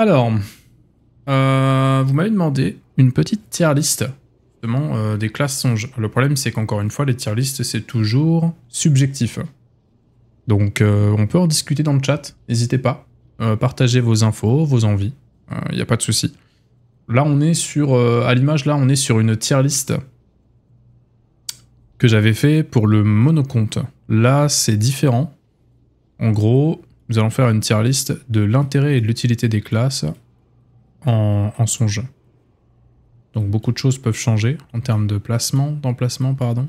Alors, euh, vous m'avez demandé une petite tier list euh, des classes songes. Le problème, c'est qu'encore une fois, les tier lists, c'est toujours subjectif. Donc, euh, on peut en discuter dans le chat. N'hésitez pas. partagez vos infos, vos envies. Il n'y a pas de souci. Là, on est sur, à l'image, là, on est sur une tier list que j'avais fait pour le monocompte. Là, c'est différent. En gros, nous allons faire une tier list de l'intérêt et de l'utilité des classes en, son jeu. Donc beaucoup de choses peuvent changer en termes de placement, d'emplacement, pardon.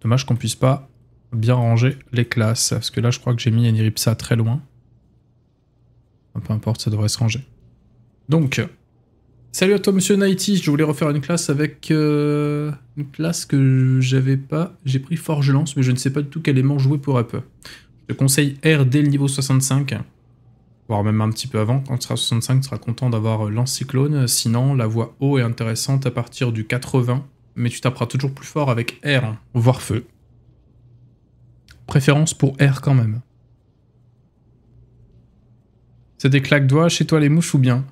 Dommage qu'on puisse pas bien ranger les classes, parce que là je crois que j'ai mis Aniripsa très loin. Peu importe, ça devrait se ranger. Donc, salut à toi monsieur Nighty, je voulais refaire une classe avec euh, une classe que j'avais pas. J'ai pris Lance, mais je ne sais pas du tout quel élément jouer pour Apple. Je conseille R dès le niveau 65, voire même un petit peu avant. Quand tu seras 65, tu seras content d'avoir euh, l'encyclone. Sinon, la voie O est intéressante à partir du 80, mais tu taperas toujours plus fort avec R, hein, voire feu. Préférence pour R quand même. C'est des claques doigts chez toi les mouches ou bien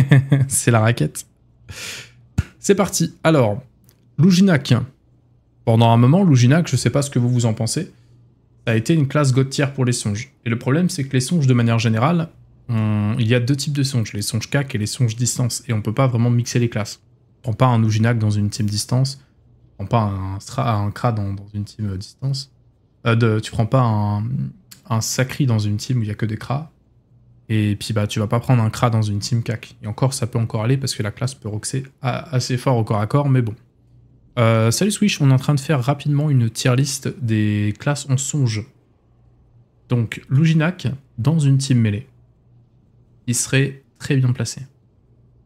C'est la raquette. C'est parti. Alors, Luginac. Pendant un moment, Luginac, je sais pas ce que vous vous en pensez, a été une classe God pour les songes. Et le problème, c'est que les songes, de manière générale, il y a deux types de songes, les songes CAC et les songes distance, et on peut pas vraiment mixer les classes. On prends pas un oujinak dans une team distance, on prends pas un, Stra... un Kra dans, une team euh, distance, euh, de... tu prends pas un, un Sacri dans une team où il y a que des kras. et puis bah tu vas pas prendre un Kra dans une team CAC. Et encore, ça peut encore aller parce que la classe peut roxer assez fort au corps à corps, mais bon. Euh, salut Swish, on est en train de faire rapidement une tier list des classes en songe. Donc Luginac dans une team mêlée. Il serait très bien placé.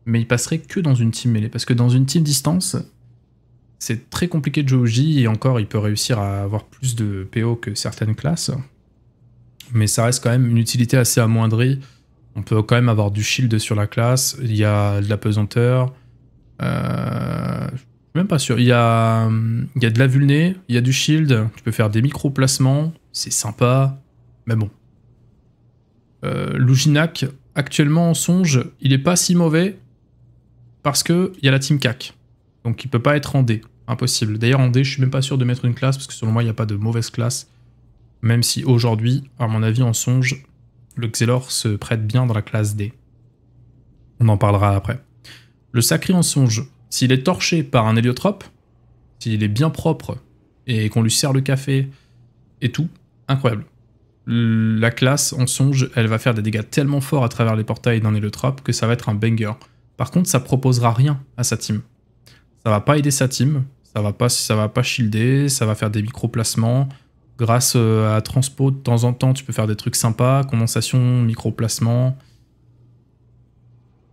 Mais il passerait que dans une team mêlée. Parce que dans une team distance, c'est très compliqué de jouer au J. Et encore, il peut réussir à avoir plus de PO que certaines classes. Mais ça reste quand même une utilité assez amoindrie. On peut quand même avoir du shield sur la classe. Il y a de la pesanteur. Euh, même pas sûr. Il y a, il y a de la vulné, il y a du shield, tu peux faire des micro-placements, c'est sympa, mais bon. Euh, actuellement en songe, il est pas si mauvais parce que il y a la team CAC. Donc il peut pas être en D, impossible. D'ailleurs en D, je suis même pas sûr de mettre une classe parce que selon moi, il n'y a pas de mauvaise classe. Même si aujourd'hui, à mon avis, en songe, le Xelor se prête bien dans la classe D. On en parlera après. Le sacré en songe, s'il est torché par un héliotrope, s'il est bien propre et qu'on lui sert le café et tout, incroyable. La classe en songe, elle va faire des dégâts tellement forts à travers les portails d'un héliotrope que ça va être un banger. Par contre, ça proposera rien à sa team. Ça va pas aider sa team, ça va pas, ça va pas shielder, ça va faire des micro-placements. Grâce euh, à Transpo, de temps en temps, tu peux faire des trucs sympas, condensation, microplacement.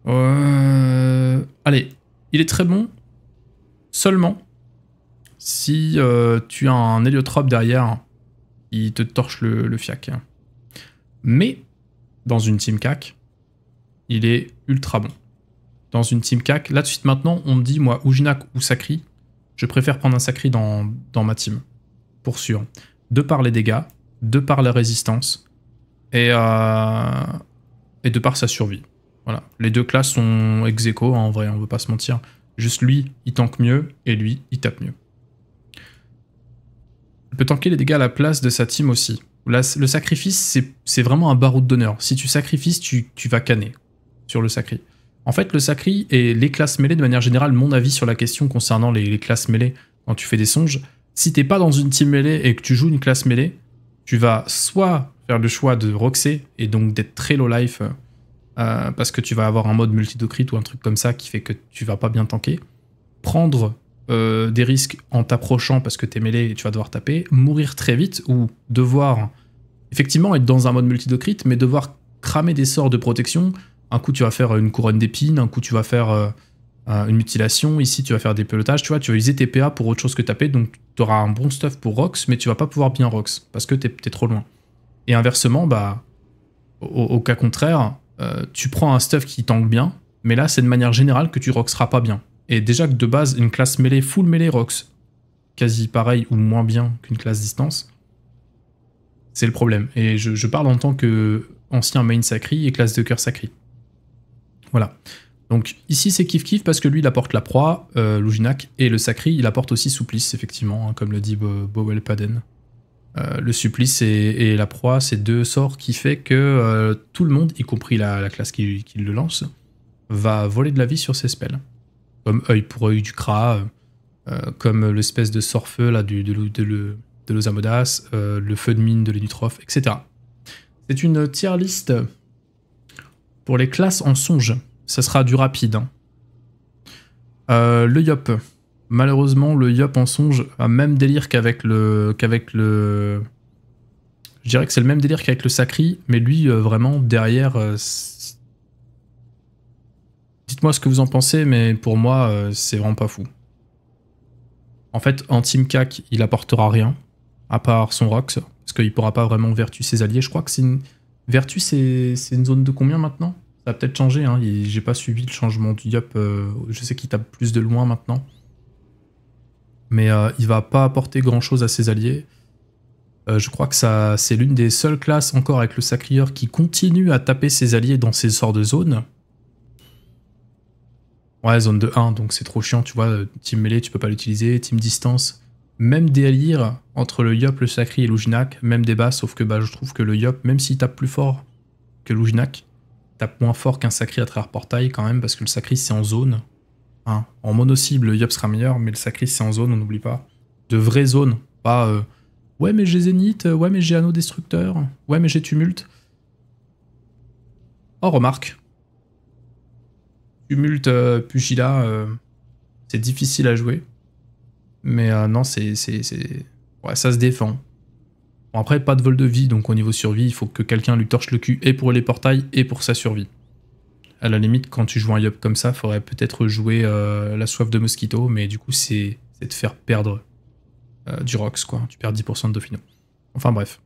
Euh... Allez, il est très bon seulement si euh, tu as un héliotrope derrière il te torche le, fiac. Mais dans une team cac, il est ultra bon. Dans une team cac, là de suite maintenant, on me dit moi Ujinak ou Sakri, je préfère prendre un Sakri dans, ma team, pour sûr. De par les dégâts, de par la résistance et, euh, et de par sa survie. Voilà. Les deux classes sont ex hein, en vrai, on ne veut pas se mentir. Juste lui, il tank mieux, et lui, il tape mieux. Il peut tanker les dégâts à la place de sa team aussi. le sacrifice, c'est vraiment un barreau d'honneur. Si tu sacrifices, tu, vas canner sur le sacri. En fait, le sacri et les classes mêlées, de manière générale, mon avis sur la question concernant les, classes mêlées quand tu fais des songes, si t'es pas dans une team mêlée et que tu joues une classe mêlée, tu vas soit faire le choix de roxer et donc d'être très low life euh, euh, parce que tu vas avoir un mode multidocrite ou un truc comme ça qui fait que tu vas pas bien tanker. Prendre euh, des risques en t'approchant parce que t'es mêlé et tu vas devoir taper. Mourir très vite ou devoir effectivement être dans un mode multidocrite, mais devoir cramer des sorts de protection. Un coup tu vas faire une couronne d'épines, un coup tu vas faire euh, une mutilation, ici tu vas faire des pelotages, tu vois, tu vas utiliser tes PA pour autre chose que taper, donc tu auras un bon stuff pour Rox, mais tu vas pas pouvoir bien Rox, parce que t'es es trop loin. Et inversement, bah, au, cas contraire, euh, tu prends un stuff qui tank bien, mais là, c'est de manière générale que tu roxeras pas bien. Et déjà que de base, une classe mêlée, full mêlée rox, quasi pareil ou moins bien qu'une classe distance, c'est le problème. Et je, parle en tant que ancien main sacri et classe de cœur sacri. Voilà. Donc ici c'est kiff kiff parce que lui il apporte la proie, euh, et le sacri il apporte aussi souplice effectivement, hein, comme le dit Bowel Paden. Euh, le supplice et, la proie, c'est deux sorts qui fait que euh, tout le monde, y compris la, classe qui, le lance, va voler de la vie sur ses spells. Comme œil pour œil du cra, euh, comme l'espèce de sort feu de, de, le feu de mine de l'Enutroph, etc. C'est une tier list pour les classes en songe. Ça sera du rapide. Hein. le Yop. Malheureusement, le Yup en songe a même délire qu'avec le. qu'avec le. Je dirais que c'est le même délire qu'avec le Sacri, mais lui, euh, vraiment, derrière. Euh, dites-moi ce que vous en pensez, mais pour moi, euh, c'est vraiment pas fou. En fait, en Team CAC, il apportera rien, à part son Rox, parce qu'il pourra pas vraiment vertu ses alliés. Je crois que c'est une. Vertu, c'est une zone de combien maintenant Ça a peut-être changé, hein. j'ai pas suivi le changement du Yup, je sais qu'il tape plus de loin maintenant mais euh, il va pas apporter grand chose à ses alliés. Euh, je crois que ça, c'est l'une des seules classes encore avec le sacrieur qui continue à taper ses alliés dans ses sorts de zone. Ouais, zone de 1, donc c'est trop chiant, tu vois. Euh, team mêlée, tu peux pas l'utiliser. Team distance, même délire entre le Yop, le Sacri et l'Oujinac, même débat, sauf que bah, je trouve que le Yop, même s'il tape plus fort que il tape moins fort qu'un Sacri à travers portail quand même, parce que le Sacri c'est en zone. Hein, en mono-cible, Yop sera meilleur, mais le sacrifice c'est en zone, on n'oublie pas. De vraies zones, pas euh, ouais mais j'ai Zénith, euh, ouais mais j'ai Anneau Destructeur, ouais mais j'ai Tumulte. Oh remarque, Tumulte euh, Pugila, c'est difficile à jouer. Mais non, c'est... Ouais, ça se défend. Bon après, pas de vol de vie, donc au niveau survie, il faut que quelqu'un lui torche le cul et pour les portails et pour sa survie à la limite, quand tu joues un Yop comme ça, faudrait peut-être jouer euh, la soif de Mosquito, mais du coup, c'est de faire perdre euh, du Rox, quoi. Tu perds 10% de Dauphino. Enfin bref.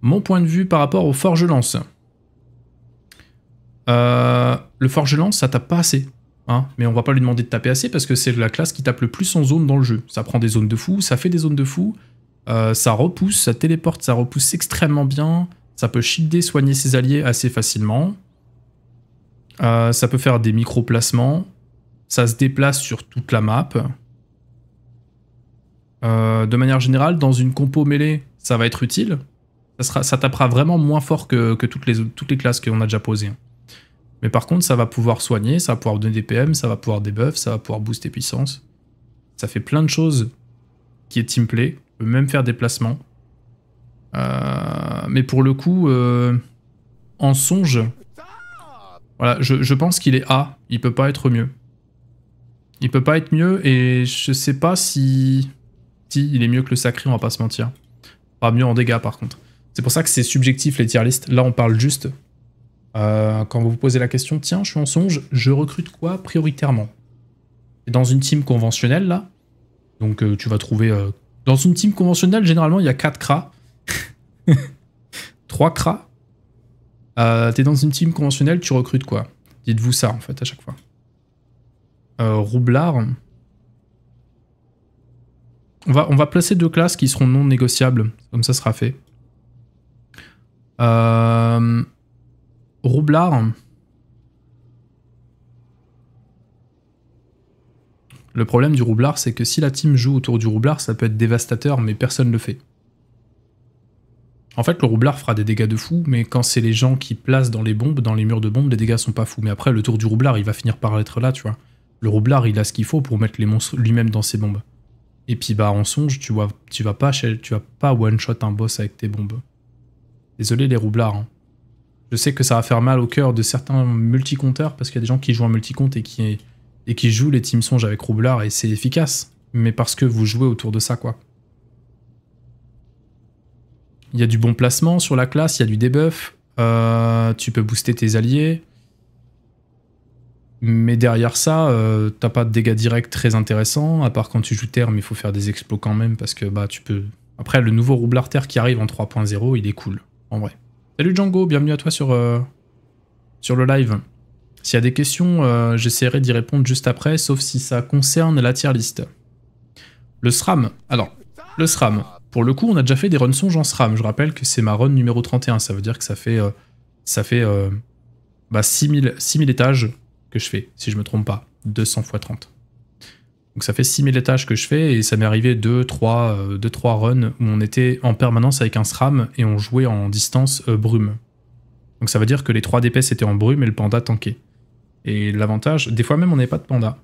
Mon point de vue par rapport au Forge Lance. Euh, le Forge Lance, ça tape pas assez. Hein. mais on va pas lui demander de taper assez parce que c'est la classe qui tape le plus en zone dans le jeu. Ça prend des zones de fou, ça fait des zones de fou, ça repousse, ça téléporte, ça repousse extrêmement bien, ça peut shielder, soigner ses alliés assez facilement. Euh, ça peut faire des micro-placements. Ça se déplace sur toute la map. Euh, de manière générale, dans une compo mêlée, ça va être utile. Ça, tapera vraiment moins fort que, toutes, les, toutes les classes qu'on a déjà posées. Mais par contre, ça va pouvoir soigner, ça va pouvoir donner des PM, ça va pouvoir des ça va pouvoir booster puissance. Ça fait plein de choses qui est teamplay. On peut même faire des placements. Euh, mais pour le coup, en songe, voilà, je, pense qu'il est A. Il peut pas être mieux. Il peut pas être mieux et je sais pas si... Si, il est mieux que le sacré, on va pas se mentir. Pas mieux en dégâts par contre. C'est pour ça que c'est subjectif les tier list. Là on parle juste. Euh, quand vous vous posez la question, tiens, je suis en songe, je recrute quoi prioritairement Dans une team conventionnelle là. Donc euh, tu vas trouver... Euh, dans une team conventionnelle, généralement il y a 4 cras. 3 cras euh, t'es dans une team conventionnelle, tu recrutes quoi Dites-vous ça en fait à chaque fois. Euh, roublard. On va, on va placer deux classes qui seront non négociables. Comme ça sera fait. Euh, roublard. Le problème du roublard, c'est que si la team joue autour du roublard, ça peut être dévastateur, mais personne ne le fait. En fait, le roublard fera des dégâts de fou, mais quand c'est les gens qui placent dans les bombes, dans les murs de bombes, les dégâts sont pas fous. Mais après, le tour du roublard, il va finir par être là, tu vois. Le roublard, il a ce qu'il faut pour mettre les monstres lui-même dans ses bombes. Et puis, bah, en songe, tu vois, tu vas pas, tu vas pas one-shot un boss avec tes bombes. Désolé les roublards. Hein. Je sais que ça va faire mal au cœur de certains multicompteurs, parce qu'il y a des gens qui jouent en multicompte et qui, et qui jouent les team songe avec roublard, et c'est efficace. Mais parce que vous jouez autour de ça, quoi. Il y a du bon placement sur la classe, il y a du debuff. Euh, tu peux booster tes alliés. Mais derrière ça, euh, t'as pas de dégâts directs très intéressants, à part quand tu joues terre, mais il faut faire des explos quand même, parce que bah tu peux... Après, le nouveau roublard terre qui arrive en 3.0, il est cool, en vrai. Salut Django, bienvenue à toi sur, euh, sur le live. S'il y a des questions, j'essaierai d'y répondre juste après, sauf si ça concerne la tier list. Le SRAM. Alors, le SRAM. Pour le coup, on a déjà fait des runs songes en SRAM. Je rappelle que c'est ma run numéro 31. Ça veut dire que ça fait, euh, ça fait 6000, euh, bah, étages que je fais, si je me trompe pas. 200 x 30. Donc ça fait 6000 étages que je fais et ça m'est arrivé 2 3, euh, trois runs où on était en permanence avec un SRAM et on jouait en distance brume. Donc ça veut dire que les 3 DPS étaient en brume et le panda tankait. Et l'avantage, des fois même on n'avait pas de panda.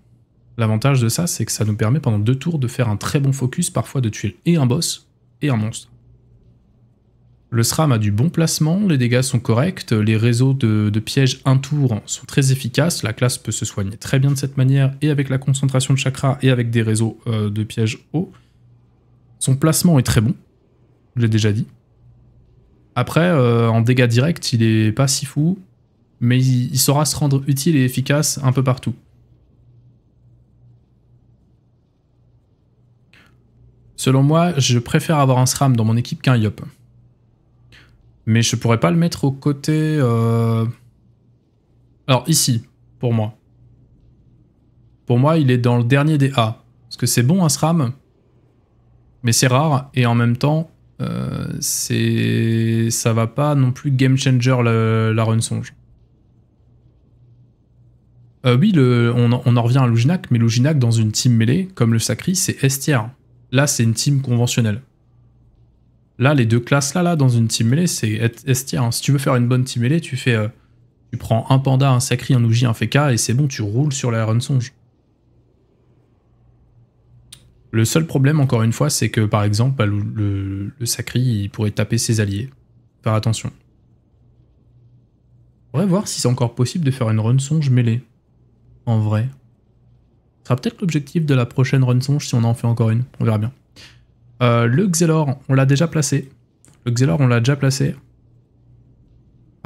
L'avantage de ça, c'est que ça nous permet pendant deux tours de faire un très bon focus, parfois de tuer et un boss, et un monstre. Le SRAM a du bon placement, les dégâts sont corrects, les réseaux de, pièges un tour sont très efficaces, la classe peut se soigner très bien de cette manière, et avec la concentration de chakra et avec des réseaux euh, de pièges hauts. Son placement est très bon, je l'ai déjà dit. Après, euh, en dégâts directs, il est pas si fou, mais il saura se rendre utile et efficace un peu partout. Selon moi, je préfère avoir un SRAM dans mon équipe qu'un Yop. Mais je pourrais pas le mettre au côté... Euh, alors ici, pour moi. Pour moi, il est dans le dernier des A. Parce que c'est bon un SRAM, mais c'est rare, et en même temps, euh, c'est ça va pas non plus game changer la, run songe. Euh, oui, on, en revient à Luginac, mais Luginac dans une team mêlée, comme le Sacri, c'est S Là, c'est une team conventionnelle. Là, les deux classes là, là, dans une team mêlée, c'est S hein. Si tu veux faire une bonne team mêlée, tu fais, euh, tu prends un panda, un sacri, un ouji, un feka, et c'est bon, tu roules sur la run songe. Le seul problème, encore une fois, c'est que par exemple, bah, le, le, sacri, il pourrait taper ses alliés. Faire attention. On pourrait voir si c'est encore possible de faire une run songe mêlée. En vrai peut-être l'objectif de la prochaine run songe si on en fait encore une. On verra bien. Euh, le Xelor, on l'a déjà placé. Le Xelor, on l'a déjà placé.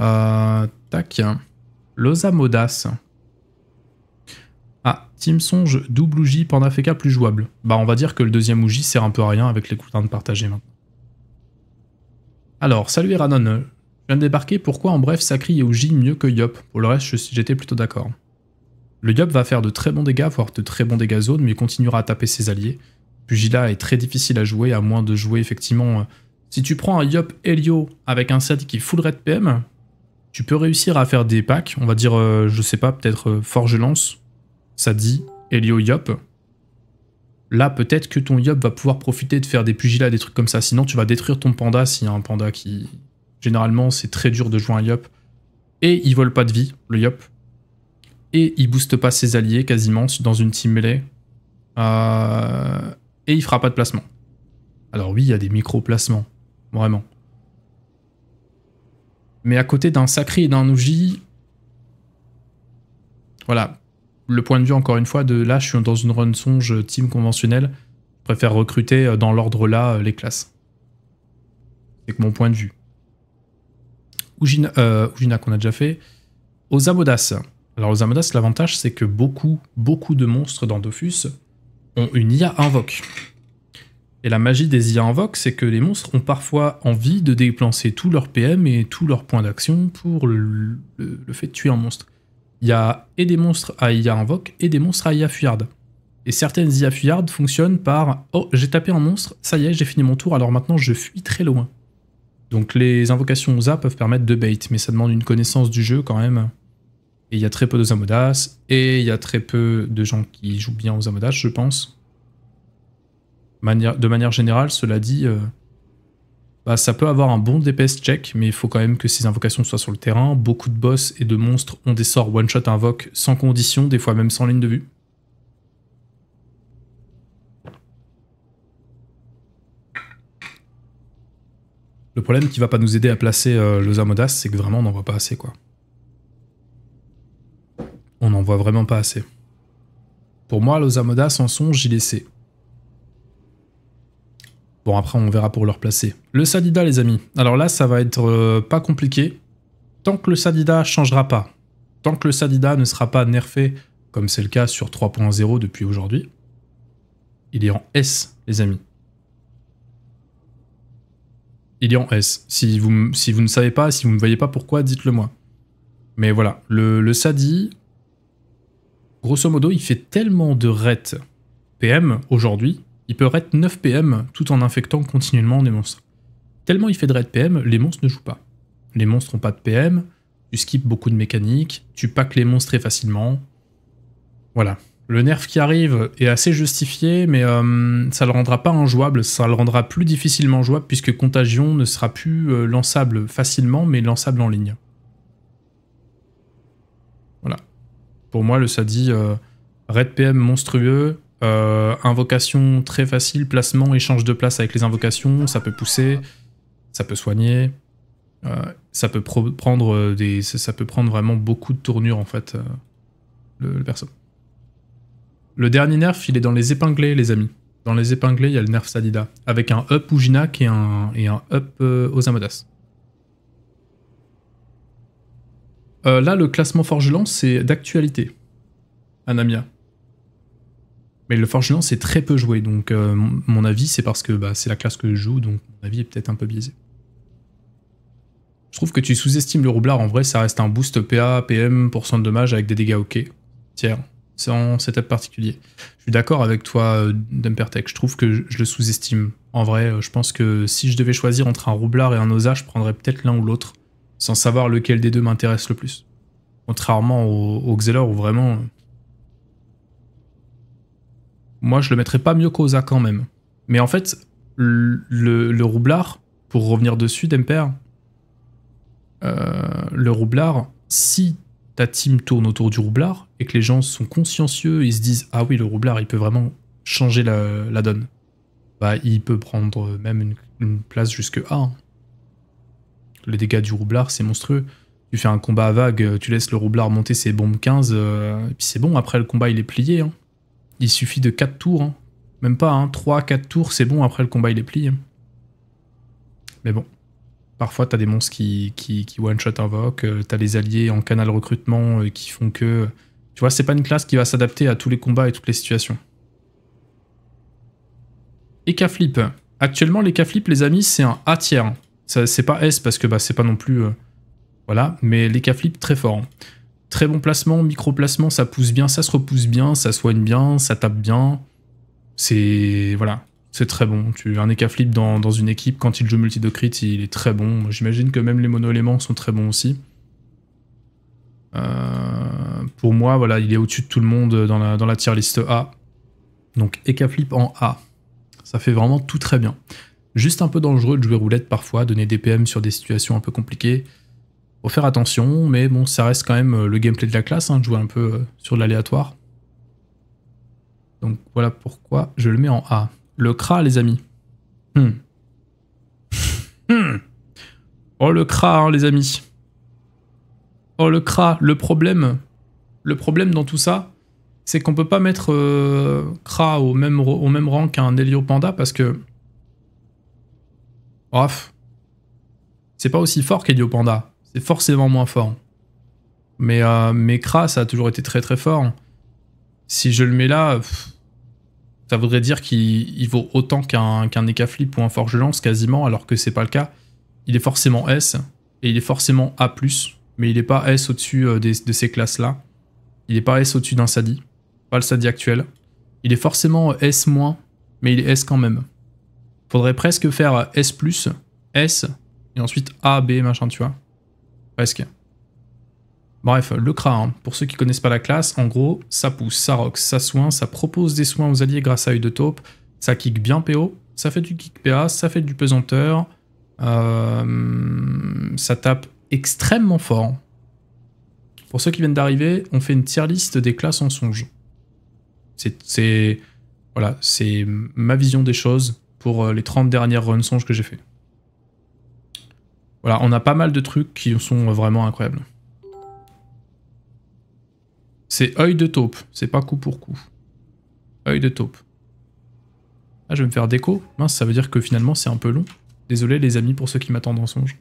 Euh, tac. L'Osamodas. Ah, Team Songe, double Panda FK plus jouable. Bah, on va dire que le deuxième ouji sert un peu à rien avec les coutins de partager maintenant. Alors, salut Eranon. Je viens de débarquer, pourquoi en bref Sacri et Uji mieux que Yop Pour le reste, j'étais plutôt d'accord. Le Yop va faire de très bons dégâts, voire de très bons dégâts zone, mais il continuera à taper ses alliés. Pugila est très difficile à jouer, à moins de jouer effectivement. Euh, si tu prends un Yop Helio avec un set qui full red PM, tu peux réussir à faire des packs, on va dire, euh, je sais pas, peut-être euh, Forge Lance, dit, Helio Yop. Là, peut-être que ton Yop va pouvoir profiter de faire des Pugila, des trucs comme ça. Sinon, tu vas détruire ton panda s'il y a un panda qui. Généralement, c'est très dur de jouer un Yop. Et il vole pas de vie, le Yop et il booste pas ses alliés quasiment dans une team melee. Euh, et il fera pas de placement. Alors oui, il y a des micro-placements, vraiment. Mais à côté d'un sacré et d'un Uji, voilà, le point de vue encore une fois de là, je suis dans une run songe team conventionnelle, je préfère recruter euh, dans l'ordre là euh, les classes. C'est mon point de vue. Ujina, qu'on a déjà fait. aux abodas alors aux Amadas, l'avantage c'est que beaucoup, beaucoup de monstres dans Dofus ont une IA invoque. Et la magie des IA invoque, c'est que les monstres ont parfois envie de déplacer tout leur PM et tous leurs points d'action pour le, fait de tuer un monstre. Il y a et des monstres à IA invoque et des monstres à IA fuyarde. Et certaines IA fuyardes fonctionnent par Oh, j'ai tapé un monstre, ça y est, j'ai fini mon tour, alors maintenant je fuis très loin. Donc les invocations aux A peuvent permettre de bait, mais ça demande une connaissance du jeu quand même. Et il y a très peu de Zamodas, et il y a très peu de gens qui jouent bien aux Zamodas, je pense. de manière générale, cela dit, euh, bah, ça peut avoir un bon DPS check, mais il faut quand même que ces invocations soient sur le terrain. Beaucoup de boss et de monstres ont des sorts one-shot invoque sans condition, des fois même sans ligne de vue. Le problème qui va pas nous aider à placer euh, le Zamodas, c'est que vraiment on n'en voit pas assez quoi on n'en voit vraiment pas assez. Pour moi, Los Amodas en sont JDC. Bon, après, on verra pour leur placer. Le Sadida, les amis. Alors là, ça va être euh, pas compliqué. Tant que le Sadida changera pas, tant que le Sadida ne sera pas nerfé, comme c'est le cas sur 3.0 depuis aujourd'hui, il est en S, les amis. Il est en S. Si vous, si vous ne savez pas, si vous ne voyez pas pourquoi, dites-le moi. Mais voilà, le, le Sadi, Grosso modo, il fait tellement de Raid PM aujourd'hui, il peut RET 9 PM tout en infectant continuellement des monstres. Tellement il fait de Raid PM, les monstres ne jouent pas. Les monstres n'ont pas de PM, tu skips beaucoup de mécaniques, tu packs les monstres très facilement. Voilà. Le nerf qui arrive est assez justifié, mais euh, ça le rendra pas injouable, ça le rendra plus difficilement jouable puisque Contagion ne sera plus euh, lançable facilement, mais lançable en ligne. Pour moi, le Sadi, euh, Red PM monstrueux, euh, invocation très facile, placement, échange de place avec les invocations, ça peut pousser, ça peut soigner, euh, ça peut prendre des, ça peut prendre vraiment beaucoup de tournures en fait le, perso. Le dernier nerf, il est dans les épinglés, les amis. Dans les épinglés, il y a le nerf Sadida, avec un up Ujina et un, et un up Osamodas. Euh, là, le classement Forgeland, c'est d'actualité. Anamia. Mais le Forgeland, c'est très peu joué. Donc, euh, mon avis, c'est parce que bah, c'est la classe que je joue. Donc, mon avis est peut-être un peu biaisé. Je trouve que tu sous-estimes le roublard. En vrai, ça reste un boost PA, PM, de dommages avec des dégâts OK. c'est Sans setup particulier. Je suis d'accord avec toi, euh, Dumpertech. Je trouve que je le sous-estime. En vrai, je pense que si je devais choisir entre un roublard et un osa, je prendrais peut-être l'un ou l'autre sans savoir lequel des deux m'intéresse le plus. Contrairement au, au Xelor où vraiment... Moi, je le mettrais pas mieux qu'Osa quand même. Mais en fait, le, roublard, pour revenir dessus, Demper, euh, le roublard, si ta team tourne autour du roublard et que les gens sont consciencieux, ils se disent Ah oui, le roublard, il peut vraiment changer la, donne. Bah, il peut prendre même une, place jusque A. Hein les dégâts du roublard, c'est monstrueux. Tu fais un combat à vague, euh, tu laisses le roublard monter ses bombes 15, et puis c'est bon, après le combat il est plié. Hein. Il suffit de 4 tours, hein. même pas, hein, 3-4 tours, c'est bon, après le combat il est plié. Mais bon, parfois t'as des monstres qui, qui, one-shot invoque, euh, t'as les alliés en canal recrutement euh, qui font que... Tu vois, c'est pas une classe qui va s'adapter à tous les combats et toutes les situations. Et flip Actuellement, les K-Flip, les amis, c'est un A tiers. C'est pas S parce que bah, c'est pas non plus. Euh, voilà, mais les très fort. Hein. Très bon placement, micro-placement, ça pousse bien, ça se repousse bien, ça soigne bien, ça tape bien. C'est. Voilà. C'est très bon. Tu un Ekaflip dans, une équipe, quand il joue multi il est très bon. J'imagine que même les mono-éléments sont très bons aussi. Euh, pour moi, voilà, il est au-dessus de tout le monde dans la, dans tier list A. Donc Ekaflip en A. Ça fait vraiment tout très bien juste un peu dangereux de jouer roulette parfois, donner des PM sur des situations un peu compliquées. Faut faire attention, mais bon, ça reste quand même euh, le gameplay de la classe, hein, de jouer un peu euh, sur l'aléatoire. Donc voilà pourquoi je le mets en A. Le CRA, hmm. Hmm. Oh, hein, les amis. Oh le CRA, les amis. Oh le CRA, le problème. Le problème dans tout ça, c'est qu'on peut pas mettre CRA euh, au même, au même rang qu'un Helio Panda parce que c'est pas aussi fort qu'Edio Panda. C'est forcément moins fort. Mais, euh, mais ça a toujours été très très fort. Si je le mets là, ça voudrait dire qu'il vaut autant qu'un qu'un Ekaflip ou un Forge Lance quasiment, alors que c'est pas le cas. Il est forcément S, et il est forcément A+, mais il est pas S au-dessus euh, de ces classes-là. Il est pas S au-dessus d'un Sadi, pas le Sadi actuel. Il est forcément S-, mais il est S quand même. Faudrait presque faire S+, S, et ensuite A, B, machin, tu vois. Presque. Bref, le CRA, hein. pour ceux qui connaissent pas la classe, en gros, ça pousse, ça rock, ça soin, ça propose des soins aux alliés grâce à œil de taupe, ça kick bien PO, ça fait du kick PA, ça fait du pesanteur, euh, ça tape extrêmement fort. Pour ceux qui viennent d'arriver, on fait une tier liste des classes en songe. C'est voilà, c'est ma vision des choses. Euh, les 30 dernières runs que j'ai fait. Voilà, on a pas mal de trucs qui sont euh, vraiment incroyables. C'est œil de taupe, c'est pas coup pour coup. Œil de taupe. Ah, je vais me faire déco. Mince, ça veut dire que finalement c'est un peu long. Désolé les amis pour ceux qui m'attendent en songe.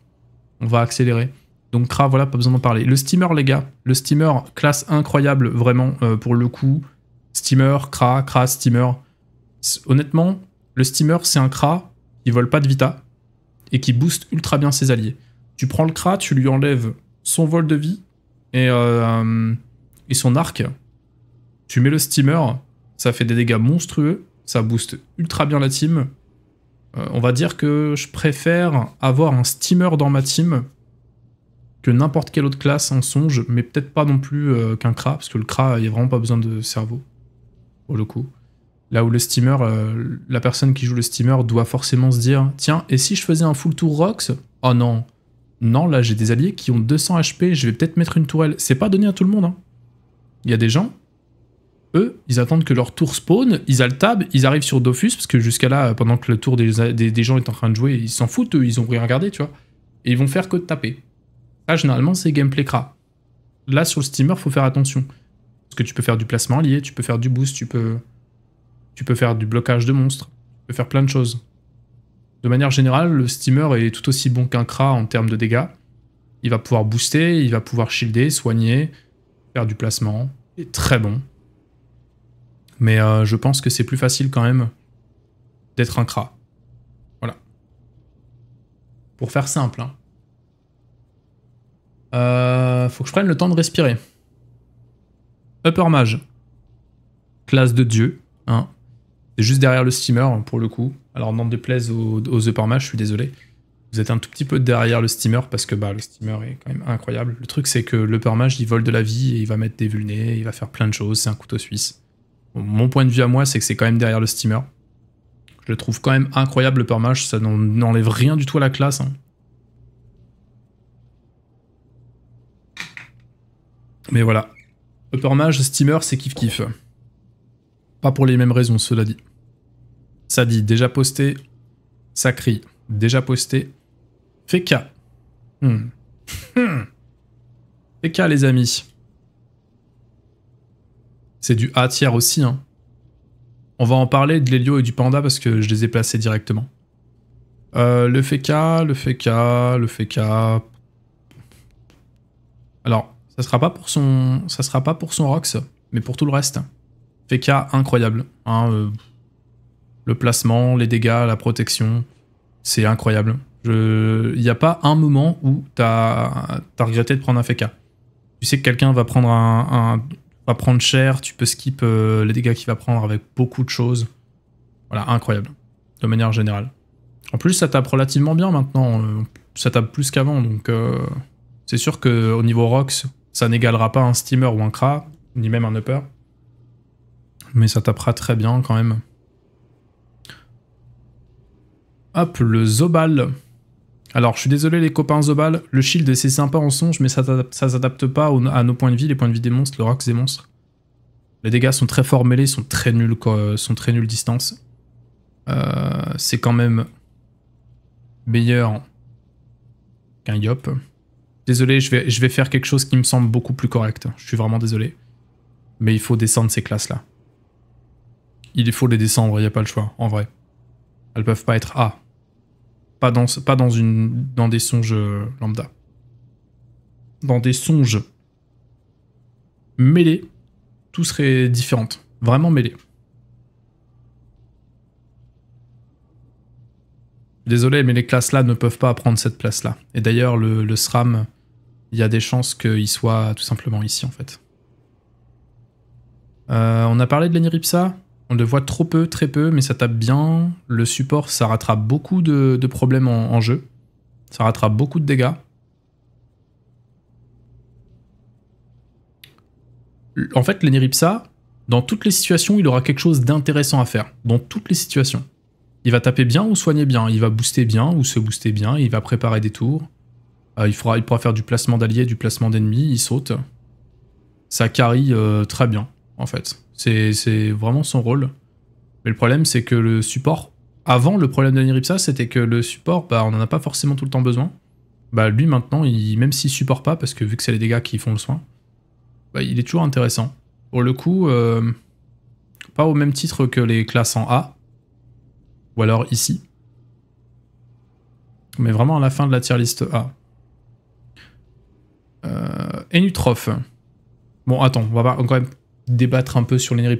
On va accélérer. Donc Kra, voilà, pas besoin d'en parler. Le steamer, les gars. Le steamer, classe incroyable, vraiment, euh, pour le coup. Steamer, Kra, Kra, steamer. Honnêtement, le steamer, c'est un Kra qui vole pas de Vita et qui booste ultra bien ses alliés. Tu prends le Kra, tu lui enlèves son vol de vie et, euh, son arc. Tu mets le steamer, ça fait des dégâts monstrueux, ça booste ultra bien la team. Euh, on va dire que je préfère avoir un steamer dans ma team que n'importe quelle autre classe un songe, mais peut-être pas non plus euh, qu'un Kra, parce que le Kra, il n'y a vraiment pas besoin de cerveau, pour le coup. Là où le steamer, euh, la personne qui joue le steamer doit forcément se dire Tiens, et si je faisais un full tour rocks Oh non Non, là j'ai des alliés qui ont 200 HP, je vais peut-être mettre une tourelle. C'est pas donné à tout le monde. Hein. Il y a des gens, eux, ils attendent que leur tour spawn, ils a tab, ils arrivent sur Dofus, parce que jusqu'à là, euh, pendant que le tour des, gens est en train de jouer, ils s'en foutent, eux, ils ont rien regardé, tu vois. Et ils vont faire que taper. Ça, généralement, c'est gameplay cra. Là, sur le steamer, faut faire attention. Parce que tu peux faire du placement allié, tu peux faire du boost, tu peux tu peux faire du blocage de monstres. Tu peux faire plein de choses. De manière générale, le steamer est tout aussi bon qu'un Kra en termes de dégâts. Il va pouvoir booster, il va pouvoir shielder, soigner, faire du placement. Il est très bon. Mais euh, je pense que c'est plus facile quand même d'être un Kra. Voilà. Pour faire simple. Hein. Euh, faut que je prenne le temps de respirer. Upper Mage. Classe de dieu. Hein. C'est juste derrière le steamer pour le coup. Alors non déplaise aux, aux upper je suis désolé. Vous êtes un tout petit peu derrière le steamer parce que bah, le steamer est quand même incroyable. Le truc c'est que le permage il vole de la vie et il va mettre des vulnés, il va faire plein de choses, c'est un couteau suisse. mon point de vue à moi c'est que c'est quand même derrière le steamer. Je le trouve quand même incroyable le permage, ça n'enlève rien du tout à la classe. Hein. Mais voilà. Upper Steamer, c'est kiff kiff. Pas pour les mêmes raisons, cela dit. Ça dit déjà posté, ça crie déjà posté. FK. Hmm. hmm. les amis. C'est du A tiers aussi. Hein. On va en parler de l'Hélio et du Panda parce que je les ai placés directement. Euh, le feka, le feka, le feka. Alors, ça sera pas pour son, ça sera pas pour son Rox, mais pour tout le reste. FK incroyable. Hein, euh, le placement, les dégâts, la protection, c'est incroyable. Il n'y a pas un moment où t'as as regretté de prendre un FK. Tu sais que quelqu'un va prendre un, va prendre cher, tu peux skip euh, les dégâts qu'il va prendre avec beaucoup de choses. Voilà, incroyable, de manière générale. En plus, ça tape relativement bien maintenant. Euh, ça tape plus qu'avant, donc c'est sûr qu'au niveau rocks, ça n'égalera pas un Steamer ou un Kra, ni même un Upper. Mais ça tapera très bien quand même. Hop, le Zobal. Alors, je suis désolé les copains Zobal, le shield c'est sympa en songe, mais ça, ne s'adapte pas à nos points de vie, les points de vie des monstres, le rock des monstres. Les dégâts sont très forts mêlés, sont très nuls, sont très nuls distance. Euh, c'est quand même meilleur qu'un Yop. Désolé, je vais, je vais faire quelque chose qui me semble beaucoup plus correct. Je suis vraiment désolé. Mais il faut descendre ces classes-là il faut les descendre, il n'y a pas le choix, en vrai. Elles peuvent pas être A. Pas dans, pas dans, une, dans des songes euh, lambda. Dans des songes mêlés, tout serait différent. Vraiment mêlé. Désolé, mais les classes-là ne peuvent pas prendre cette place-là. Et d'ailleurs, le, SRAM, il y a des chances qu'il soit tout simplement ici, en fait. Euh, on a parlé de l'Eniripsa on le voit trop peu, très peu, mais ça tape bien. Le support, ça rattrape beaucoup de, problèmes en, jeu. Ça rattrape beaucoup de dégâts. En fait, l'Eneripsa, dans toutes les situations, il aura quelque chose d'intéressant à faire. Dans toutes les situations. Il va taper bien ou soigner bien. Il va booster bien ou se booster bien. Il va préparer des tours. Euh, il, pourra faire du placement d'alliés, du placement d'ennemis. Il saute. Ça carry euh, très bien, en fait. C'est vraiment son rôle. Mais le problème, c'est que le support. Avant, le problème de Niripsa, c'était que le support, bah, on n'en a pas forcément tout le temps besoin. Bah, lui, maintenant, il, même s'il supporte pas, parce que vu que c'est les dégâts qui font le soin, bah, il est toujours intéressant. Pour le coup, euh, pas au même titre que les classes en A, ou alors ici. Mais vraiment à la fin de la tier liste A. Euh, Enutroph. Bon, attends, on va pas, quand même débattre un peu sur les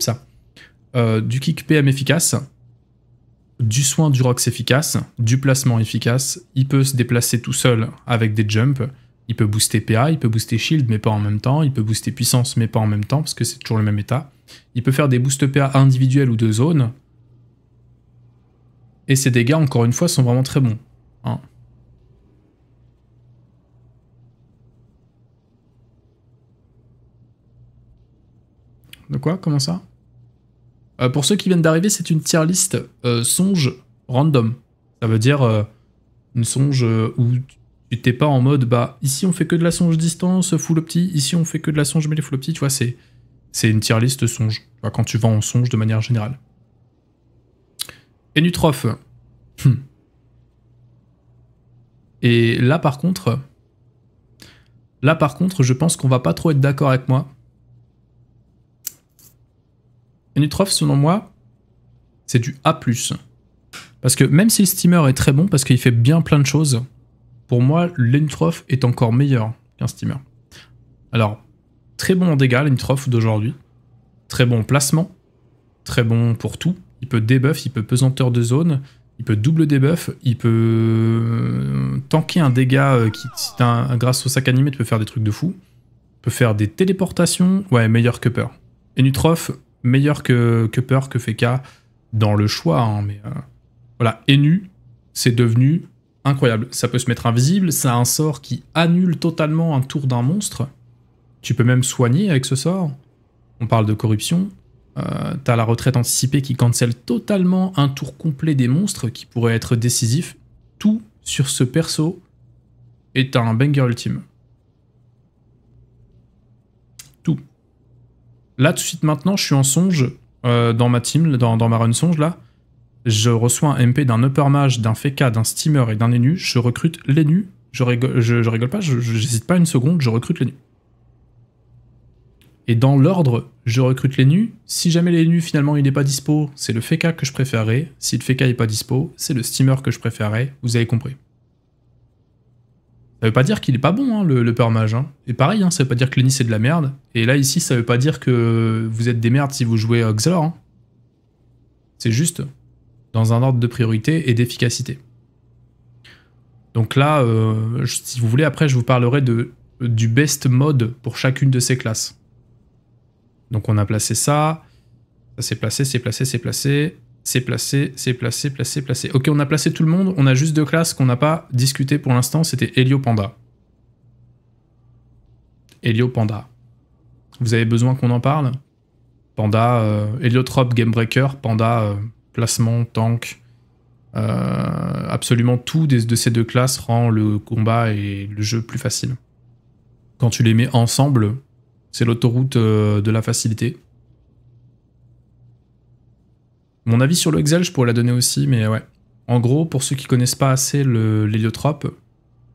Euh, du kick PM efficace, du soin du rocks efficace, du placement efficace. Il peut se déplacer tout seul avec des jumps. Il peut booster PA, il peut booster shield, mais pas en même temps. Il peut booster puissance, mais pas en même temps, parce que c'est toujours le même état. Il peut faire des boosts PA individuels ou de zone. Et ses dégâts, encore une fois, sont vraiment très bons. Hein. quoi Comment ça euh, Pour ceux qui viennent d'arriver, c'est une tier list euh, songe random. Ça veut dire euh, une songe où tu t'es pas en mode bah ici on fait que de la songe distance, full opti, ici on fait que de la songe les full opti, tu vois, c'est c'est une tier list songe. quand tu vas en songe de manière générale. Et hum. Et là par contre, là par contre, je pense qu'on va pas trop être d'accord avec moi. Enutroph selon moi, c'est du A+. Parce que même si le steamer est très bon, parce qu'il fait bien plein de choses, pour moi, l'Enutrof est encore meilleur qu'un steamer. Alors, très bon en dégâts, l'Enutrof d'aujourd'hui. Très bon en placement. Très bon pour tout. Il peut debuff, il peut pesanteur de zone, il peut double debuff, il peut euh, tanker un dégât euh, qui, grâce au sac animé, tu peux faire des trucs de fou. Il peut faire des téléportations. Ouais, meilleur que peur. Enutrof, meilleur que, que Peur, que Feka dans le choix. Hein, mais euh, voilà, Enu, c'est devenu incroyable. Ça peut se mettre invisible, ça a un sort qui annule totalement un tour d'un monstre. Tu peux même soigner avec ce sort. On parle de corruption. tu euh, T'as la retraite anticipée qui cancelle totalement un tour complet des monstres qui pourrait être décisif. Tout sur ce perso est un banger ultime. Là, tout de suite maintenant, je suis en songe euh, dans ma team, dans, ma run songe là. Je reçois un MP d'un upper mage, d'un Feka, d'un steamer et d'un Enu. Je recrute l'Enu. Je rigole, je, je rigole pas, j'hésite pas une seconde, je recrute l'Enu. Et dans l'ordre, je recrute l'Enu. Si jamais l'Enu finalement il n'est pas dispo, c'est le Feka que je préférerais. Si le Feka n'est pas dispo, c'est le steamer que je préférerais. Vous avez compris. Ça veut pas dire qu'il est pas bon, hein, le, le permage. Hein. Et pareil, hein, ça ne veut pas dire que Lenny c'est de la merde. Et là, ici, ça veut pas dire que vous êtes des merdes si vous jouez à Xalor. C'est juste dans un ordre de priorité et d'efficacité. Donc là, euh, si vous voulez, après, je vous parlerai de, du best mode pour chacune de ces classes. Donc on a placé ça, ça s'est placé, c'est placé, c'est placé. C'est placé, c'est placé, placé, placé. Ok, on a placé tout le monde. On a juste deux classes qu'on n'a pas discuté pour l'instant. C'était Helio Panda. Helio Panda. Vous avez besoin qu'on en parle Panda, euh, Heliotrop, Game Gamebreaker, Panda, euh, placement, tank. Euh, absolument tout de ces deux classes rend le combat et le jeu plus facile. Quand tu les mets ensemble, c'est l'autoroute de la facilité. Mon avis sur le Excel, je pourrais la donner aussi, mais ouais. En gros, pour ceux qui connaissent pas assez l'héliotrope,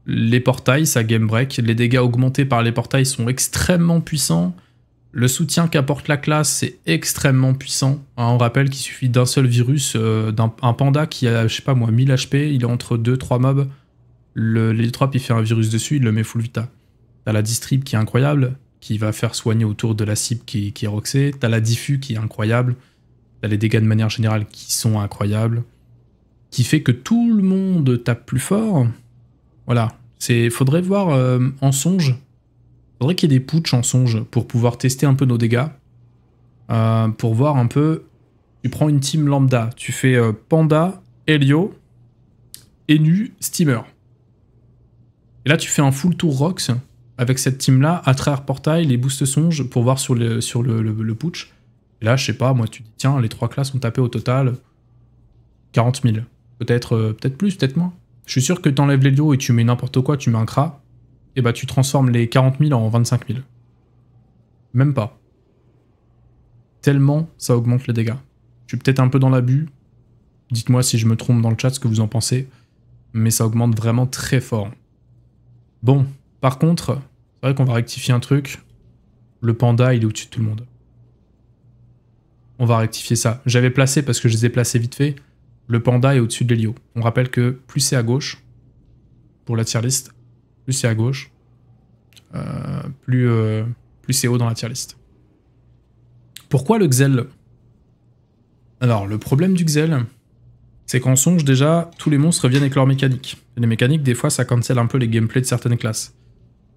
les portails, ça game break. Les dégâts augmentés par les portails sont extrêmement puissants. Le soutien qu'apporte la classe, c'est extrêmement puissant. Hein, on rappelle qu'il suffit d'un seul virus, euh, d'un panda qui a, je sais pas moi, 1000 HP, il est entre 2-3 mobs. L'héliotrope, il fait un virus dessus, il le met full vita. T'as la distrib qui est incroyable, qui va faire soigner autour de la cible qui, qui est roxée. T'as la diffus qui est incroyable t'as les dégâts de manière générale qui sont incroyables, qui fait que tout le monde tape plus fort. Voilà, c'est faudrait voir euh, en songe. Faudrait qu'il y ait des putsch en songe pour pouvoir tester un peu nos dégâts, euh, pour voir un peu. Tu prends une team lambda, tu fais euh, Panda, Helio, Enu, Steamer. Et là, tu fais un full tour rocks avec cette team-là à travers portail, les boosts songe, pour voir sur le, sur le, et là, je sais pas, moi, tu dis, tiens, les trois classes ont tapé au total 40 000. Peut-être euh, peut-être plus, peut-être moins. Je suis sûr que t'enlèves les lios et tu mets n'importe quoi, tu mets un CRA, et bah tu transformes les 40 000 en 25 000. Même pas. Tellement ça augmente les dégâts. Je suis peut-être un peu dans l'abus. Dites-moi si je me trompe dans le chat ce que vous en pensez. Mais ça augmente vraiment très fort. Bon, par contre, c'est vrai qu'on va rectifier un truc. Le panda, il est au-dessus de tout le monde on va rectifier ça. J'avais placé, parce que je les ai placés vite fait, le panda est au-dessus de l'hélio. On rappelle que plus c'est à gauche, pour la tier list, plus c'est à gauche, euh, plus, euh, plus c'est haut dans la tier list. Pourquoi le Xel Alors, le problème du Xel, c'est qu'en songe, déjà, tous les monstres viennent avec leurs mécaniques. les mécaniques, des fois, ça cancel un peu les gameplays de certaines classes.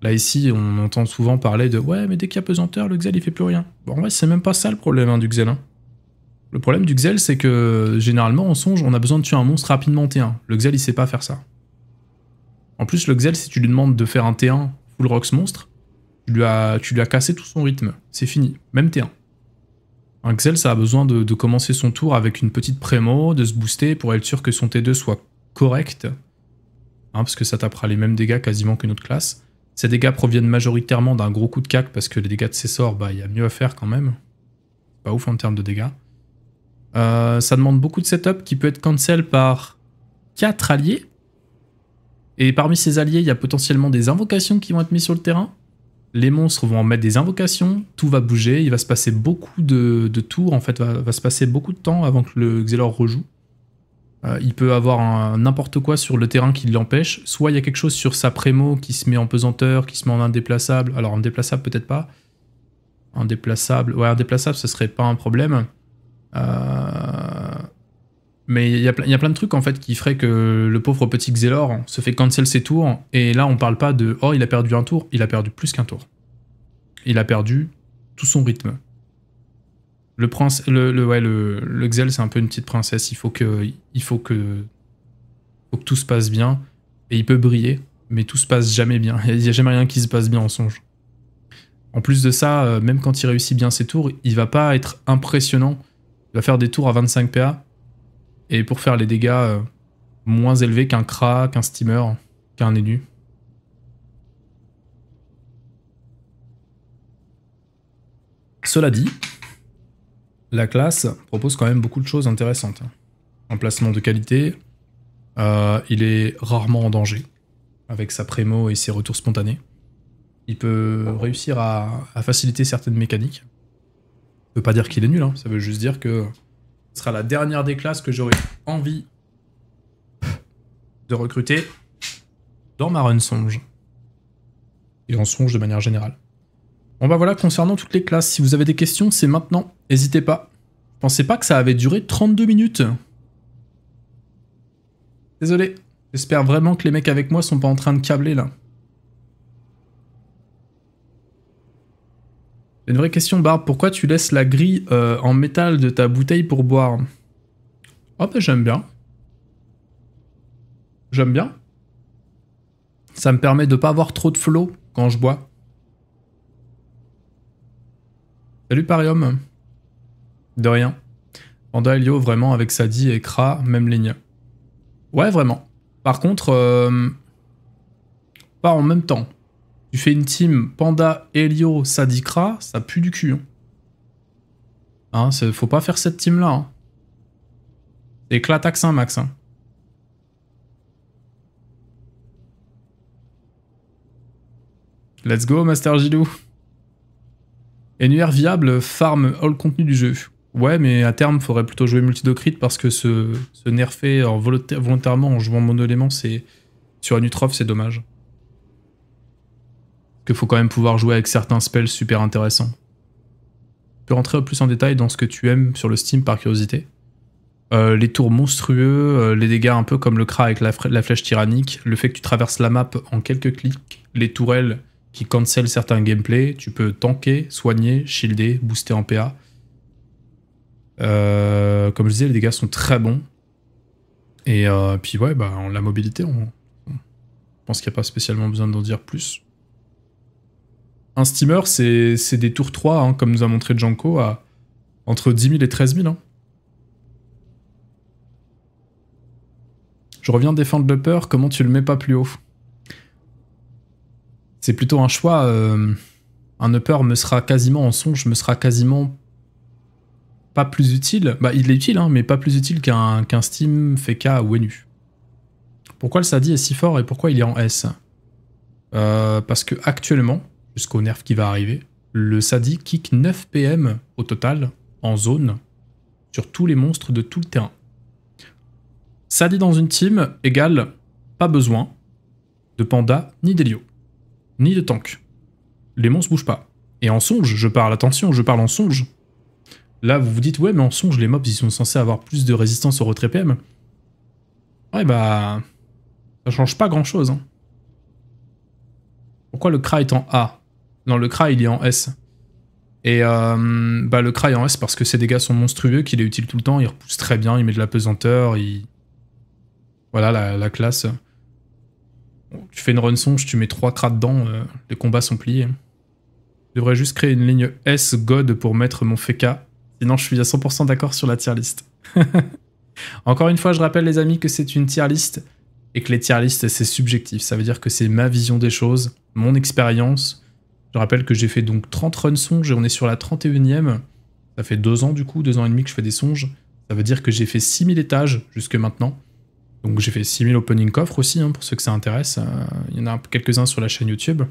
Là, ici, on entend souvent parler de « Ouais, mais dès qu'il y a pesanteur, le Xel, il fait plus rien. Bon, » En vrai, c'est même pas ça le problème hein, du Xel. Hein. Le problème du Xel, c'est que généralement en songe, on a besoin de tuer un monstre rapidement T1. Le Xel, il sait pas faire ça. En plus, le Xel, si tu lui demandes de faire un T1 full rocks monstre, tu lui as, tu lui as cassé tout son rythme. C'est fini, même T1. Un Xel, ça a besoin de, commencer son tour avec une petite prémo, de se booster pour être sûr que son T2 soit correct. Hein, parce que ça tapera les mêmes dégâts quasiment qu'une autre classe. Ces dégâts proviennent majoritairement d'un gros coup de cac parce que les dégâts de ses sorts, bah, il y a mieux à faire quand même. Pas ouf en termes de dégâts. Euh, ça demande beaucoup de setup qui peut être cancel par 4 alliés. Et parmi ces alliés, il y a potentiellement des invocations qui vont être mises sur le terrain. Les monstres vont en mettre des invocations, tout va bouger, il va se passer beaucoup de, tours, en fait, va, va, se passer beaucoup de temps avant que le Xelor rejoue. Euh, il peut avoir n'importe quoi sur le terrain qui l'empêche. Soit il y a quelque chose sur sa prémo qui se met en pesanteur, qui se met en indéplaçable. Alors indéplaçable peut-être pas. Indéplaçable, ouais indéplaçable ce serait pas un problème. Euh, mais il y, a plein de trucs en fait qui feraient que le pauvre petit Xelor se fait cancel ses tours. Et là, on parle pas de oh, il a perdu un tour, il a perdu plus qu'un tour. Il a perdu tout son rythme. Le prince, le, ouais, le, le Xel, c'est un peu une petite princesse. Il faut que, il faut que, tout se passe bien. Et il peut briller, mais tout se passe jamais bien. Il n'y a jamais rien qui se passe bien en songe. En plus de ça, euh, même quand il réussit bien ses tours, il va pas être impressionnant il va faire des tours à 25 PA. Et pour faire les dégâts euh, moins élevés qu'un Kra, qu'un Steamer, qu'un énu. Cela dit, la classe propose quand même beaucoup de choses intéressantes. Un placement de qualité, euh, il est rarement en danger, avec sa prémo et ses retours spontanés. Il peut réussir à faciliter certaines mécaniques. Ça veut pas dire qu'il est nul, hein. ça veut juste dire que ce sera la dernière des classes que j'aurai envie de recruter dans ma run songe. Et en songe de manière générale. Bon bah voilà, concernant toutes les classes, si vous avez des questions, c'est maintenant. N'hésitez pas. Je pensais pas que ça avait duré 32 minutes. Désolé. J'espère vraiment que les mecs avec moi sont pas en train de câbler là. Une vraie question, Barbe, pourquoi tu laisses la grille euh, en métal de ta bouteille pour boire Oh j'aime bien. J'aime bien. Ça me permet de pas avoir trop de flow quand je bois. Salut Parium. De rien. Panda Elio, vraiment, avec Sadi et Kra, même ligne. Ouais, vraiment. Par contre, euh, pas en même temps. Tu fais une team Panda, Helio, Sadikra, ça pue du cul. Hein, hein faut pas faire cette team-là. Hein. C'est max. Hein. Let's go, Master Gilou. NUR viable, farm all contenu du jeu. Ouais, mais à terme, faudrait plutôt jouer multidocrite parce que se, nerfer volontairement en jouant mon élément c'est... Sur Anutroph, c'est dommage faut quand même pouvoir jouer avec certains spells super intéressants. Tu peux rentrer plus en détail dans ce que tu aimes sur le Steam par curiosité euh, les tours monstrueux, euh, les dégâts un peu comme le Kra avec la, flèche tyrannique, le fait que tu traverses la map en quelques clics, les tourelles qui cancellent certains gameplay tu peux tanker, soigner, shielder, booster en PA. Euh, comme je disais, les dégâts sont très bons. Et puis ouais, bah, la mobilité, on, pense qu'il n'y a pas spécialement besoin d'en dire plus un steamer, c'est des tours 3, hein, comme nous a montré Janko, à entre 10 000 et 13 000. Hein. Je reviens défendre le peur, comment tu le mets pas plus haut C'est plutôt un choix. Euh, un upper me sera quasiment en songe, me sera quasiment pas plus utile. Bah, il est utile, hein, mais pas plus utile qu'un Steam, FK ou NU. Pourquoi le Sadi est si fort et pourquoi il est en S euh, Parce que actuellement, jusqu'au nerf qui va arriver. Le Sadi kick 9 PM au total en zone sur tous les monstres de tout le terrain. Sadi dans une team égale pas besoin de panda ni d'hélios, ni de tank. Les monstres bougent pas. Et en songe, je parle, attention, je parle en songe. Là, vous vous dites, ouais, mais en songe, les mobs, ils sont censés avoir plus de résistance au retrait PM. Ouais, bah. Ça change pas grand chose. Hein. Pourquoi le Kra est en A non, le Kra, il est en S. Et euh, bah, le Kra est en S parce que ses dégâts sont monstrueux, qu'il est utile tout le temps, il repousse très bien, il met de la pesanteur, il... Voilà, la, classe. tu fais une run songe, tu mets 3 Kra dedans, euh, les combats sont pliés. Je devrais juste créer une ligne S God pour mettre mon Feka. Sinon, je suis à 100% d'accord sur la tier list. Encore une fois, je rappelle les amis que c'est une tier list et que les tier list c'est subjectif. Ça veut dire que c'est ma vision des choses, mon expérience, je rappelle que j'ai fait donc 30 runs songes et on est sur la 31 e Ça fait deux ans du coup, deux ans et demi que je fais des songes. Ça veut dire que j'ai fait 6000 étages jusque maintenant. Donc j'ai fait 6000 opening coffres aussi, hein, pour ceux que ça intéresse. Euh, il y en a quelques-uns sur la chaîne YouTube.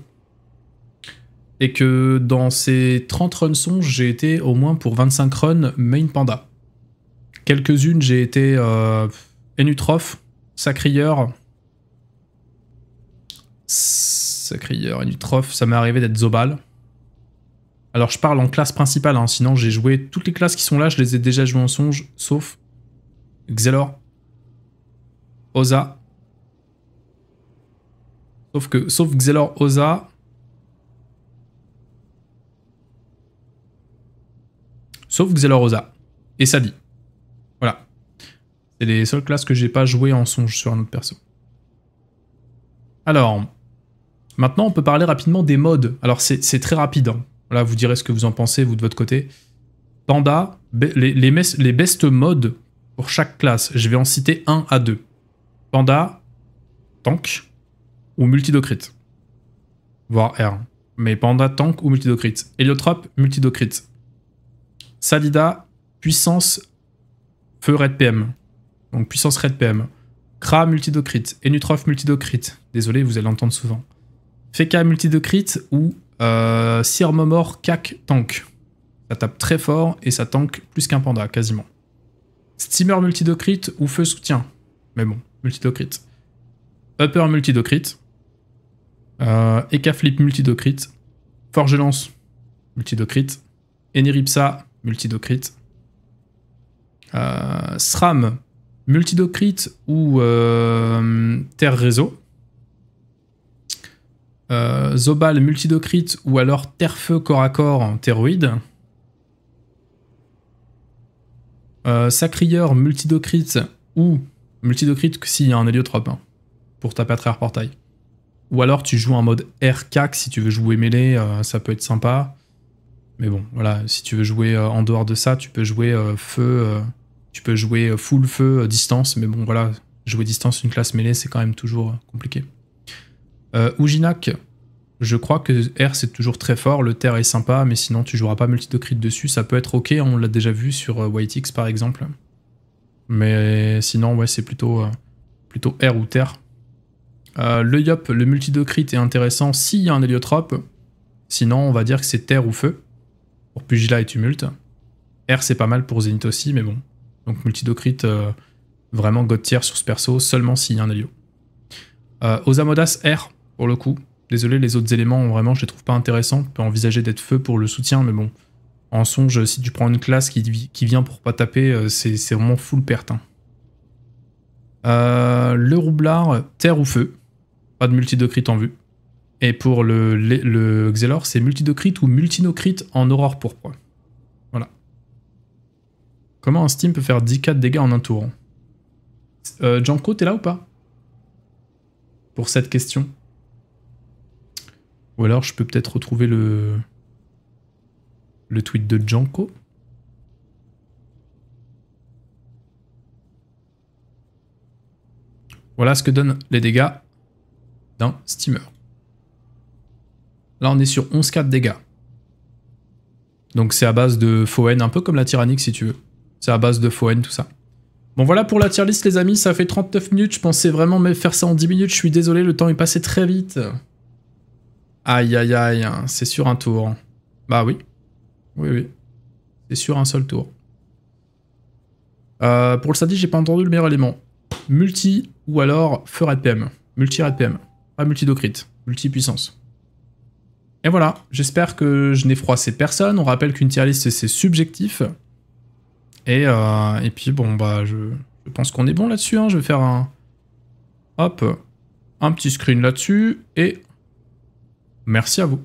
Et que dans ces 30 runs songes, j'ai été au moins pour 25 runs main panda. Quelques-unes, j'ai été euh, Enutroph, Sacrieur, crieur et du Ça m'est arrivé d'être Zobal. Alors je parle en classe principale, hein, sinon j'ai joué toutes les classes qui sont là, je les ai déjà jouées en songe, sauf Xelor, Oza. Sauf que, sauf Xelor, Oza. Sauf Xelor, Oza. Et Sadi. Voilà. C'est les seules classes que j'ai pas jouées en songe sur un autre perso. Alors, Maintenant, on peut parler rapidement des modes. Alors, c'est très rapide. Hein. Là, vous direz ce que vous en pensez, vous, de votre côté. Panda, les, les, best modes pour chaque classe. Je vais en citer un à deux. Panda, tank ou multidocrite. Voir R. Hein. Mais Panda, tank ou multidocrite. Heliotrope, multidocrite. Salida, puissance feu red PM. Donc puissance red PM. Kra multidocrite. Enutroph multidocrit. Désolé, vous allez l'entendre souvent. Feka multi ou euh, Momor cac tank. Ça tape très fort et ça tank plus qu'un panda quasiment. Steamer multi ou feu soutien. Mais bon, multi Upper multi euh, Eka flip multi Forge lance multi Eniripsa multi euh, SRAM multi ou euh, terre réseau. Euh, Zobal multidocrite ou alors Terre-Feu corps à corps en euh, Sacrieur multidocrite ou multidocrite s'il y a un héliotrope hein, pour taper à travers portail. Ou alors tu joues en mode RKAC si tu veux jouer mêlée, euh, ça peut être sympa. Mais bon, voilà, si tu veux jouer en dehors de ça, tu peux jouer feu, tu peux jouer full feu, distance, mais bon voilà, jouer distance, une classe mêlée, c'est quand même toujours compliqué. Euh, je crois que R c'est toujours très fort, le terre est sympa, mais sinon tu joueras pas multidocrit dessus, ça peut être ok, on l'a déjà vu sur euh, X par exemple. Mais sinon ouais c'est plutôt, euh, plutôt R ou terre. Euh, le Yop, le multidocrit est intéressant s'il y a un héliotrope, sinon on va dire que c'est terre ou feu, pour Pugila et Tumult. R c'est pas mal pour Zenith aussi, mais bon. Donc multidocrit vraiment god tier sur ce perso, seulement s'il y a un hélio. Osamodas R, pour le coup. Désolé, les autres éléments, vraiment, je les trouve pas intéressants. On peut envisager d'être feu pour le soutien, mais bon. En songe, si tu prends une classe qui, qui vient pour pas taper, euh, c'est vraiment full perte. Hein. Euh, le roublard, terre ou feu. Pas de multi en vue. Et pour le, le, Xelor, c'est multi ou multinocrite en aurore pourpre. Voilà. Comment un Steam peut faire 10k dégâts en un tour hein euh, Janko, t'es là ou pas Pour cette question. Ou alors je peux peut-être retrouver le... le tweet de Janko. Voilà ce que donnent les dégâts d'un steamer. Là on est sur 11-4 dégâts. Donc c'est à base de Foen, un peu comme la tyrannique si tu veux. C'est à base de Foen, tout ça. Bon voilà pour la tier list les amis, ça fait 39 minutes, je pensais vraiment faire ça en 10 minutes, je suis désolé, le temps est passé très vite. Aïe, aïe, aïe, hein, c'est sur un tour. Bah oui. Oui, oui. C'est sur un seul tour. Euh, pour le samedi, j'ai pas entendu le meilleur élément. Multi ou alors feu red PM. Multi red PM. Pas multi docrit. Multi puissance. Et voilà, j'espère que je n'ai froissé personne. On rappelle qu'une tier list c'est subjectif. Et, euh, et, puis bon bah je, pense qu'on est bon là-dessus. Hein. Je vais faire un hop un petit screen là-dessus et Merci à vous.